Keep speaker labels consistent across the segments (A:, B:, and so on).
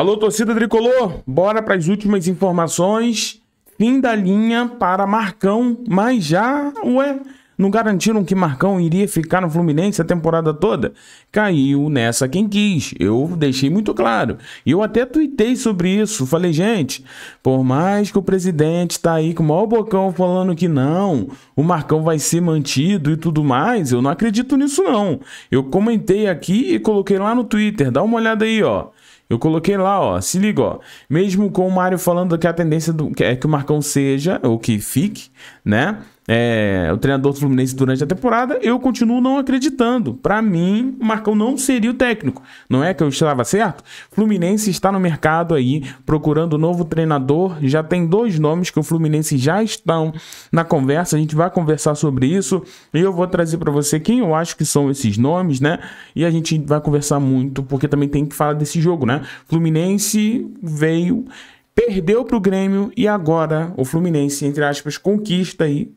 A: Alô, torcida tricolor, bora para as últimas informações. Fim da linha para Marcão, mas já, ué, não garantiram que Marcão iria ficar no Fluminense a temporada toda? Caiu nessa quem quis. Eu deixei muito claro. E eu até tuitei sobre isso. Falei, gente, por mais que o presidente tá aí com o maior bocão falando que não, o Marcão vai ser mantido e tudo mais, eu não acredito nisso não. Eu comentei aqui e coloquei lá no Twitter. Dá uma olhada aí, ó. Eu coloquei lá, ó, se liga, ó. Mesmo com o Mário falando que a tendência do, que é que o Marcão seja, ou que fique, né? é, o treinador do Fluminense durante a temporada, eu continuo não acreditando. Para mim, o Marcão não seria o técnico. Não é que eu estava certo? Fluminense está no mercado aí procurando um novo treinador. Já tem dois nomes que o Fluminense já estão na conversa. A gente vai conversar sobre isso e eu vou trazer para você quem eu acho que são esses nomes, né? E a gente vai conversar muito porque também tem que falar desse jogo, né? Fluminense veio perdeu para o Grêmio e agora o Fluminense, entre aspas, conquista aí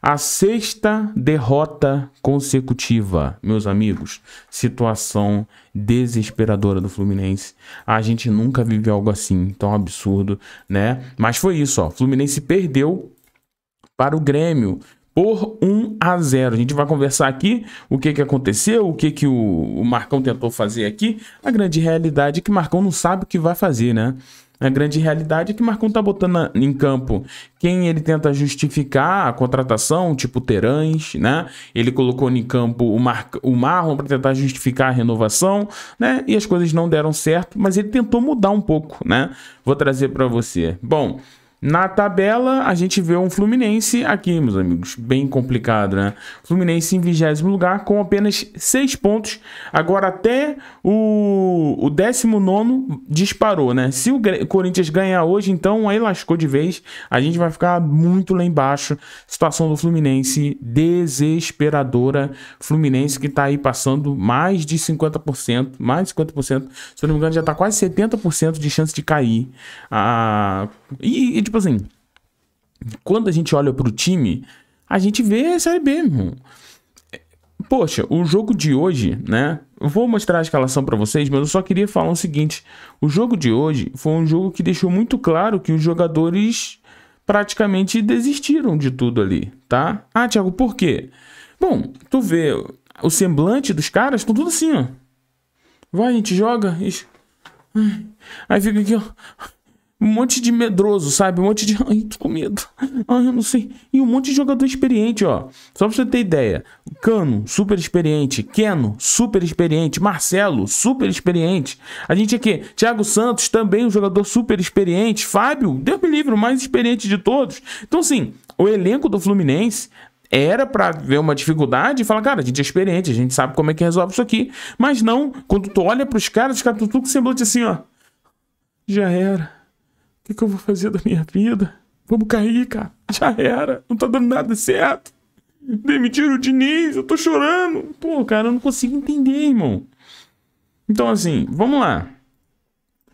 A: a sexta derrota consecutiva, meus amigos. Situação desesperadora do Fluminense. A gente nunca vive algo assim, tão absurdo, né? Mas foi isso, ó. Fluminense perdeu para o Grêmio por 1 a 0. A gente vai conversar aqui o que, que aconteceu, o que, que o, Marcão tentou fazer aqui. A grande realidade é que Marcão não sabe o que vai fazer, né? A grande realidade é que Marcão tá botando em campo quem ele tenta justificar a contratação, tipo Terãs, né? Ele colocou em campo o, Mar o Marlon para tentar justificar a renovação, né? E as coisas não deram certo, mas ele tentou mudar um pouco, né? Vou trazer para você. Bom, na tabela, a gente vê um Fluminense aqui, meus amigos, bem complicado, né? Fluminense em vigésimo lugar com apenas seis pontos. Agora até o, o 19 disparou, né? Se o Corinthians ganhar hoje, então aí lascou de vez. A gente vai ficar muito lá embaixo. Situação do Fluminense desesperadora. Fluminense que tá aí passando mais de 50%, mais de 50%. Se eu não me engano, já tá quase 70% de chance de cair. Ah, e, e tipo assim, quando a gente olha pro time, a gente vê a Série B, meu. Poxa, o jogo de hoje, né? Eu vou mostrar a escalação para vocês, mas eu só queria falar o seguinte: o jogo de hoje foi um jogo que deixou muito claro que os jogadores praticamente desistiram de tudo ali, tá? Ah, Thiago, por quê? Bom, tu vê o semblante dos caras, estão tudo assim, ó. Vai, a gente joga. Aí fica aqui, ó. Um monte de medroso, sabe? Um monte de. Ai, tô com medo. Ai, eu não sei. E um monte de jogador experiente, ó. Só pra você ter ideia. Cano, super experiente. Keno, super experiente. Marcelo, super experiente. A gente aqui. Thiago Santos, também um jogador super experiente. Fábio, Deus me livre, o mais experiente de todos. Então, assim, o elenco do Fluminense era para ver uma dificuldade e falar, cara, a gente é experiente, a gente sabe como é que resolve isso aqui. Mas não, quando tu olha para os caras, os caras estão tudo com semblante assim, ó. Já era. O que, que eu vou fazer da minha vida? Vamos cair, cara. Já era. Não tá dando nada certo. Demitiram o Diniz, eu tô chorando. Pô, cara, eu não consigo entender, irmão. Então, assim, vamos lá.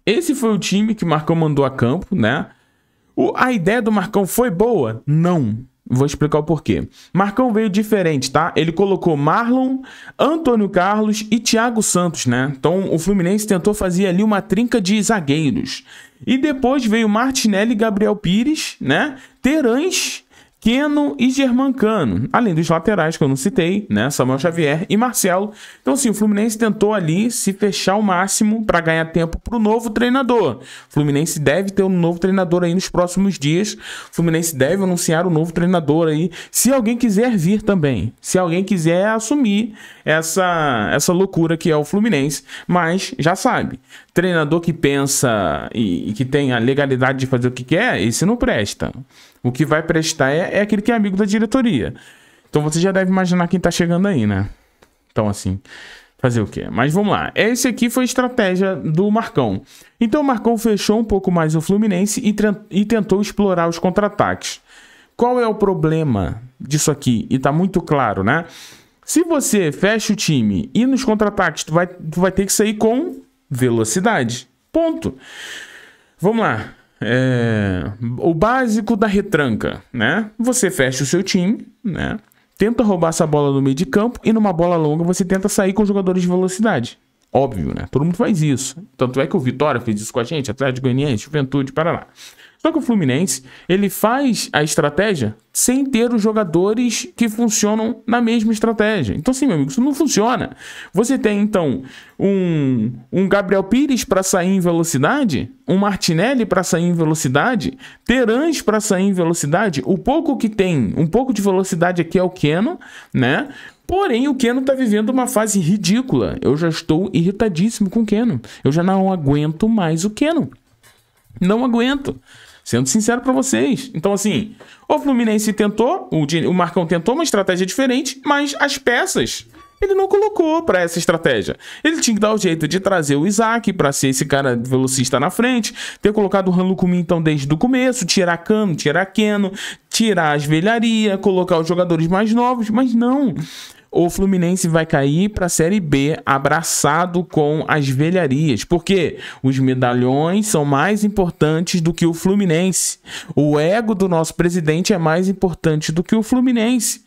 A: Esse foi o time que o Marcão mandou a campo, né? O, a ideia do Marcão foi boa? Não. Vou explicar o porquê. Marcão veio diferente, tá? Ele colocou Marlon, Antônio Carlos e Thiago Santos, né? Então o Fluminense tentou fazer ali uma trinca de zagueiros. E depois veio Martinelli, Gabriel Pires, né? Terãs Keno e Germancano, além dos laterais que eu não citei, né, Samuel Xavier e Marcelo. Então, assim, o Fluminense tentou ali se fechar ao máximo para ganhar tempo para o novo treinador. O Fluminense deve ter um novo treinador aí nos próximos dias. O Fluminense deve anunciar o um novo treinador aí, se alguém quiser vir também, se alguém quiser assumir essa essa loucura que é o Fluminense. Mas já sabe, treinador que pensa e, e que tem a legalidade de fazer o que quer, esse não presta. O que vai prestar é, é aquele que é amigo da diretoria. Então você já deve imaginar quem tá chegando aí, né? Então, assim, fazer o quê? Mas vamos lá. Esse aqui foi a estratégia do Marcão. Então, o Marcão fechou um pouco mais o Fluminense e, e tentou explorar os contra-ataques. Qual é o problema disso aqui? E tá muito claro, né? Se você fecha o time e nos contra-ataques, tu vai, tu vai ter que sair com velocidade. Ponto. Vamos lá é, o básico da retranca, né? Você fecha o seu time, né? Tenta roubar essa bola no meio de campo e numa bola longa você tenta sair com jogadores de velocidade, Óbvio, né? Todo mundo faz isso. Tanto é que o Vitória fez isso com a gente, Atlético Goianiense, Juventude, Paraná. Só que o Fluminense, ele faz a estratégia sem ter os jogadores que funcionam na mesma estratégia. Então, sim, meu amigo, isso não funciona. Você tem, então, um, um Gabriel Pires para sair em velocidade, um Martinelli para sair em velocidade, Terans para sair em velocidade. O pouco que tem, um pouco de velocidade aqui é o Keno, né? Porém, o Keno está vivendo uma fase ridícula. Eu já estou irritadíssimo com o Keno. Eu já não aguento mais o Keno. Não aguento. Sendo sincero para vocês. Então, assim, o Fluminense tentou, o Marcão tentou uma estratégia diferente, mas as peças ele não colocou para essa estratégia. Ele tinha que dar o jeito de trazer o Isaac para ser esse cara velocista na frente, ter colocado o Han Kumin então desde o começo, tirar Cano, tirar Keno, tirar as velharia, colocar os jogadores mais novos, mas não o Fluminense vai cair para a Série B abraçado com as velharias, porque os medalhões são mais importantes do que o Fluminense. O ego do nosso presidente é mais importante do que o Fluminense.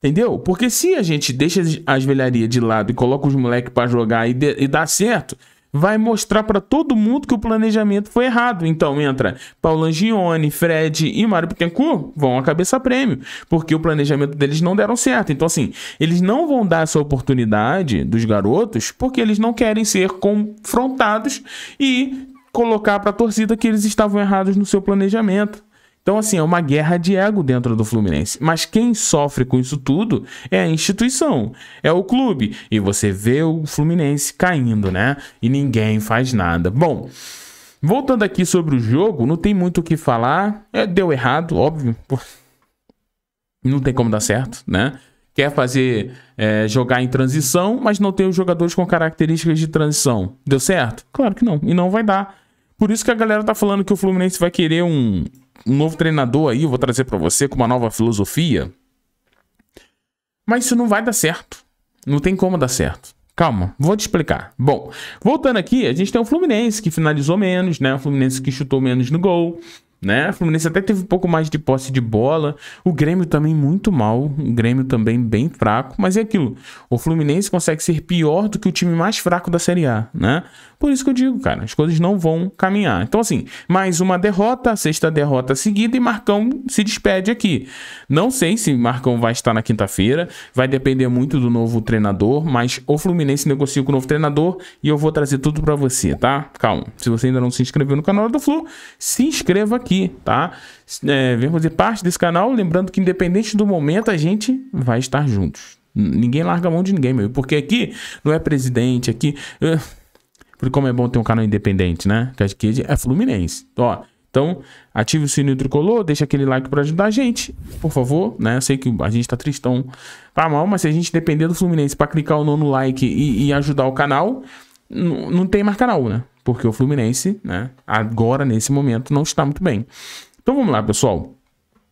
A: Entendeu? Porque se a gente deixa as velharias de lado e coloca os moleques para jogar e, de, e dá certo, vai mostrar para todo mundo que o planejamento foi errado. Então entra Paulo Angione, Fred e Mário Bittencourt vão a cabeça prêmio, porque o planejamento deles não deram certo. Então assim, eles não vão dar essa oportunidade dos garotos porque eles não querem ser confrontados e colocar para a torcida que eles estavam errados no seu planejamento. Então, assim, é uma guerra de ego dentro do Fluminense. Mas quem sofre com isso tudo é a instituição, é o clube. E você vê o Fluminense caindo, né? E ninguém faz nada. Bom. Voltando aqui sobre o jogo, não tem muito o que falar. É, deu errado, óbvio. Pô. Não tem como dar certo, né? Quer fazer é, jogar em transição, mas não tem os jogadores com características de transição. Deu certo? Claro que não. E não vai dar. Por isso que a galera tá falando que o Fluminense vai querer um, um novo treinador aí, eu vou trazer para você com uma nova filosofia. Mas isso não vai dar certo. Não tem como dar certo. Calma, vou te explicar. Bom, voltando aqui, a gente tem o Fluminense que finalizou menos, né? O Fluminense que chutou menos no gol, né? O Fluminense até teve um pouco mais de posse de bola. O Grêmio também muito mal, o Grêmio também bem fraco, mas é aquilo. O Fluminense consegue ser pior do que o time mais fraco da Série A, né? Por isso que eu digo, cara, as coisas não vão caminhar. Então, assim, mais uma derrota, sexta derrota seguida e Marcão se despede aqui. Não sei se Marcão vai estar na quinta-feira, vai depender muito do novo treinador, mas o Fluminense negocia com o novo treinador e eu vou trazer tudo para você, tá? Calma. Se você ainda não se inscreveu no canal do Flu, se inscreva aqui, tá? É, vem fazer parte desse canal, lembrando que independente do momento, a gente vai estar juntos. Ninguém larga a mão de ninguém, meu. Porque aqui não é presidente, aqui. Eh, porque como é bom ter um canal independente, né? Cat é fluminense. Ó, então, ative o sininho tricolor, deixa aquele like para ajudar a gente, por favor, né? Eu sei que a gente tá tristão pra mal, mas se a gente depender do Fluminense para clicar o nono like e, e ajudar o canal, não tem mais canal, né? Porque o Fluminense, né, agora nesse momento não está muito bem. Então vamos lá, pessoal.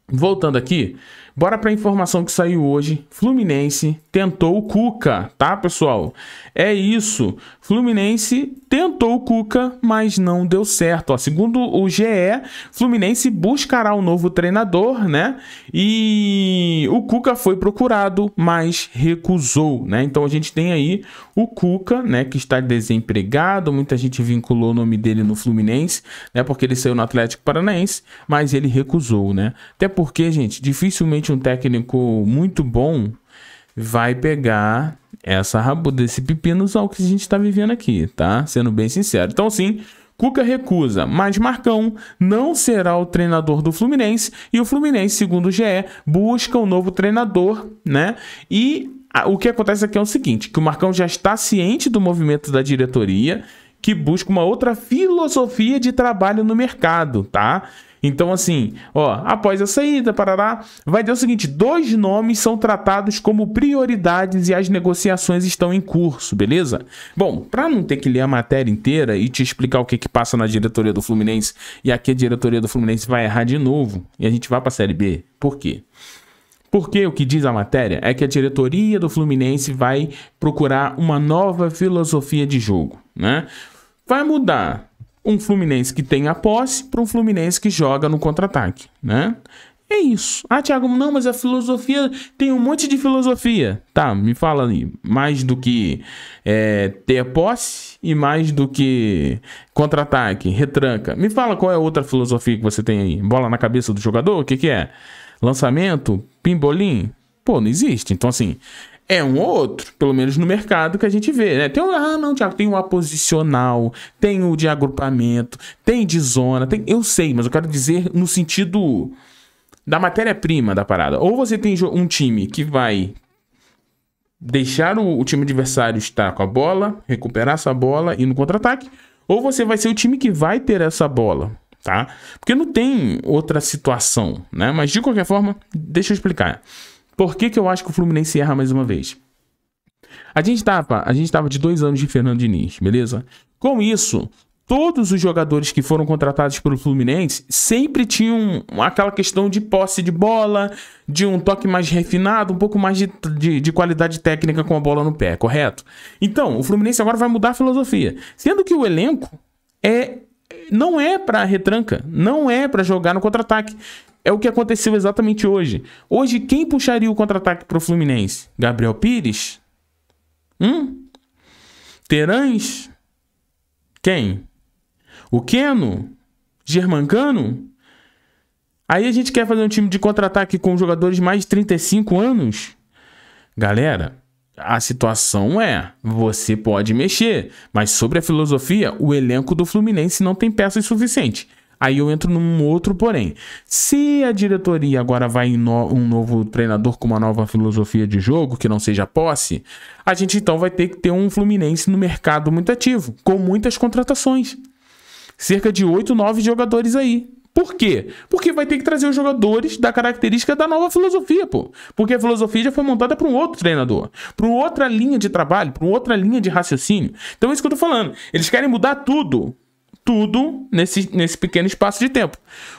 A: Voltando aqui, Bora para a informação que saiu hoje. Fluminense tentou o Cuca, tá, pessoal? É isso. Fluminense tentou o Cuca, mas não deu certo. Ó, segundo o GE, Fluminense buscará o um novo treinador, né? E o Cuca foi procurado, mas recusou, né? Então a gente tem aí o Cuca, né, que está desempregado. Muita gente vinculou o nome dele no Fluminense, né, porque ele saiu no Atlético Paranaense, mas ele recusou, né? Até porque, gente, dificilmente um técnico muito bom vai pegar essa rabuda, esse pepino, que a gente está vivendo aqui, tá? Sendo bem sincero. Então, sim, Cuca recusa, mas Marcão não será o treinador do Fluminense e o Fluminense, segundo o GE, busca um novo treinador, né? E o que acontece aqui é o seguinte, que o Marcão já está ciente do movimento da diretoria, que busca uma outra filosofia de trabalho no mercado, tá? Então, assim, ó, após a saída, parará, vai dizer o seguinte: dois nomes são tratados como prioridades e as negociações estão em curso, beleza? Bom, para não ter que ler a matéria inteira e te explicar o que, que passa na diretoria do Fluminense e aqui a diretoria do Fluminense vai errar de novo e a gente vai para a Série B, por quê? Porque o que diz a matéria é que a diretoria do Fluminense vai procurar uma nova filosofia de jogo, né? Vai mudar um Fluminense que tem a posse para um Fluminense que joga no contra-ataque, né? É isso. Ah, Thiago, não, mas a filosofia tem um monte de filosofia. Tá, me fala aí. Mais do que é, ter posse e mais do que contra-ataque, retranca. Me fala qual é a outra filosofia que você tem aí. Bola na cabeça do jogador? O que, que é? Lançamento? Pimbolim? Pô, não existe. Então, assim, é um ou outro, pelo menos no mercado que a gente vê, né? Tem um, ah, não, Thiago, tem o um aposicional, tem o de agrupamento, tem de zona, tem. Eu sei, mas eu quero dizer no sentido da matéria-prima da parada. Ou você tem um time que vai deixar o, o time adversário estar com a bola, recuperar essa bola e no contra-ataque, ou você vai ser o time que vai ter essa bola, tá? Porque não tem outra situação, né? Mas de qualquer forma, deixa eu explicar. Por que, que eu acho que o Fluminense erra mais uma vez? A gente estava, a gente tava de dois anos de Fernando Diniz, beleza? Com isso, todos os jogadores que foram contratados pelo Fluminense sempre tinham aquela questão de posse de bola, de um toque mais refinado, um pouco mais de, de, de, qualidade técnica com a bola no pé, correto? Então, o Fluminense agora vai mudar a filosofia. Sendo que o elenco é. Não é para retranca, não é para jogar no contra-ataque. É o que aconteceu exatamente hoje. Hoje, quem puxaria o contra-ataque para o Fluminense? Gabriel Pires? Hum? Terãs? Quem? O Keno? Germancano? Aí a gente quer fazer um time de contra-ataque com jogadores mais de 35 anos? Galera, a situação é: você pode mexer, mas sobre a filosofia, o elenco do Fluminense não tem peças suficientes. Aí eu entro num outro porém. Se a diretoria agora vai em no, um novo treinador com uma nova filosofia de jogo, que não seja posse, a gente então vai ter que ter um Fluminense no mercado muito ativo, com muitas contratações. Cerca de 8, 9 jogadores aí. Por quê? Porque vai ter que trazer os jogadores da característica da nova filosofia, pô. Porque a filosofia já foi montada para um outro treinador, para outra linha de trabalho, para outra linha de raciocínio. Então é isso que eu tô falando. Eles querem mudar tudo tudo nesse, nesse pequeno espaço de tempo.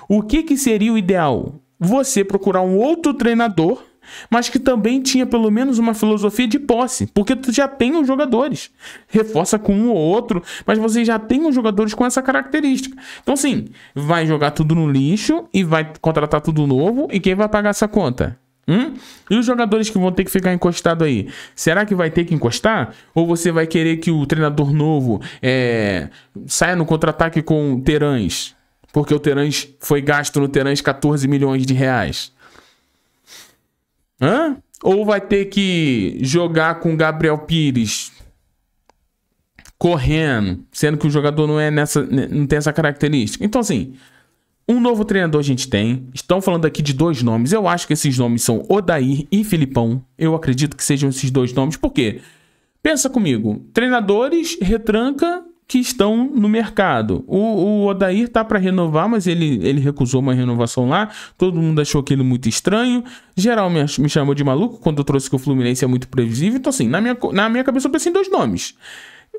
A: O que, que seria o ideal? Você procurar um outro treinador, mas que também tinha pelo menos uma filosofia de posse, porque tu já tem os jogadores. Reforça com um ou outro, mas você já tem os jogadores com essa característica. Então, sim, vai jogar tudo no lixo e vai contratar tudo novo, e quem vai pagar essa conta? Hum? E os jogadores que vão ter que ficar encostado aí? Será que vai ter que encostar? Ou você vai querer que o treinador novo é, saia no contra-ataque com Terãs? Porque o Terãs foi gasto no Terãs 14 milhões de reais. Hã? Ou vai ter que jogar com Gabriel Pires correndo, sendo que o jogador não é nessa, não tem essa característica. Então assim, um novo treinador a gente tem. Estão falando aqui de dois nomes. Eu acho que esses nomes são Odair e Filipão. Eu acredito que sejam esses dois nomes. Por quê? Pensa comigo. Treinadores retranca que estão no mercado. O, o Odair tá para renovar, mas ele, ele recusou uma renovação lá. Todo mundo achou aquilo muito estranho. Geral me, me chamou de maluco quando eu trouxe que o Fluminense é muito previsível. Então, assim, na minha, na minha cabeça eu pensei em dois nomes.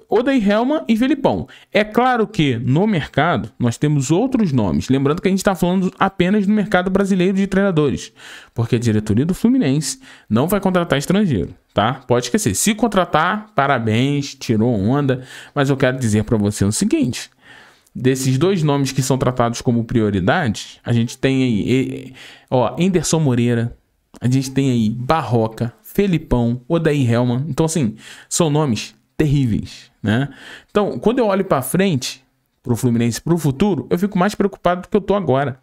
A: Odey Helma e Felipão. É claro que no mercado nós temos outros nomes. Lembrando que a gente está falando apenas do mercado brasileiro de treinadores, porque a diretoria do Fluminense não vai contratar estrangeiro, tá? Pode esquecer. Se contratar, parabéns, tirou onda. Mas eu quero dizer para você o seguinte: desses dois nomes que são tratados como prioridade, a gente tem aí, ó, Enderson Moreira, a gente tem aí Barroca, Felipão, Odair Helman. Então, assim, são nomes terríveis, né? Então, quando eu olho para frente, para o Fluminense, para o futuro, eu fico mais preocupado do que eu tô agora.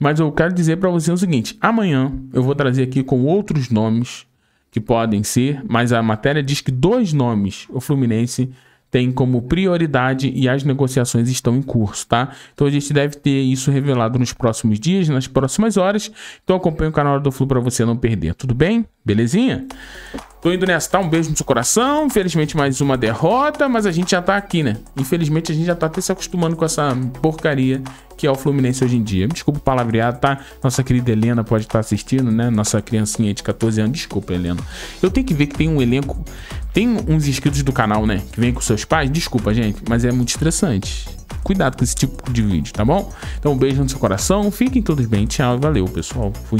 A: Mas eu quero dizer para você o seguinte: amanhã eu vou trazer aqui com outros nomes que podem ser, mas a matéria diz que dois nomes o Fluminense tem como prioridade e as negociações estão em curso, tá? Então a gente deve ter isso revelado nos próximos dias, nas próximas horas. Então acompanhe o canal do Flu para você não perder, tudo bem? Belezinha? Tô indo nessa, tá? Um beijo no seu coração. Infelizmente, mais uma derrota, mas a gente já tá aqui, né? Infelizmente, a gente já tá até se acostumando com essa porcaria que é o Fluminense hoje em dia. Desculpa o palavreado, tá? Nossa querida Helena pode estar tá assistindo, né? Nossa criancinha de 14 anos. Desculpa, Helena. Eu tenho que ver que tem um elenco. Tem uns inscritos do canal, né? Que vem com seus pais. Desculpa, gente, mas é muito estressante. Cuidado com esse tipo de vídeo, tá bom? Então, um beijo no seu coração. Fiquem todos bem. Tchau e valeu, pessoal. Fui.